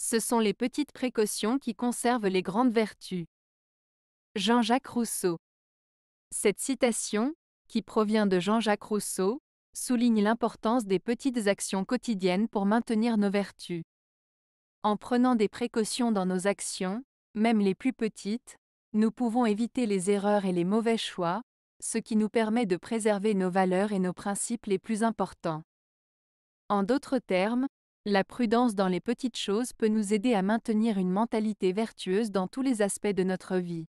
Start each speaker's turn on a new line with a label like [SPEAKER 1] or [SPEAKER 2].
[SPEAKER 1] Ce sont les petites précautions qui conservent les grandes vertus. Jean-Jacques Rousseau. Cette citation, qui provient de Jean-Jacques Rousseau, souligne l'importance des petites actions quotidiennes pour maintenir nos vertus. En prenant des précautions dans nos actions, même les plus petites, nous pouvons éviter les erreurs et les mauvais choix, ce qui nous permet de préserver nos valeurs et nos principes les plus importants. En d'autres termes, la prudence dans les petites choses peut nous aider à maintenir une mentalité vertueuse dans tous les aspects de notre vie.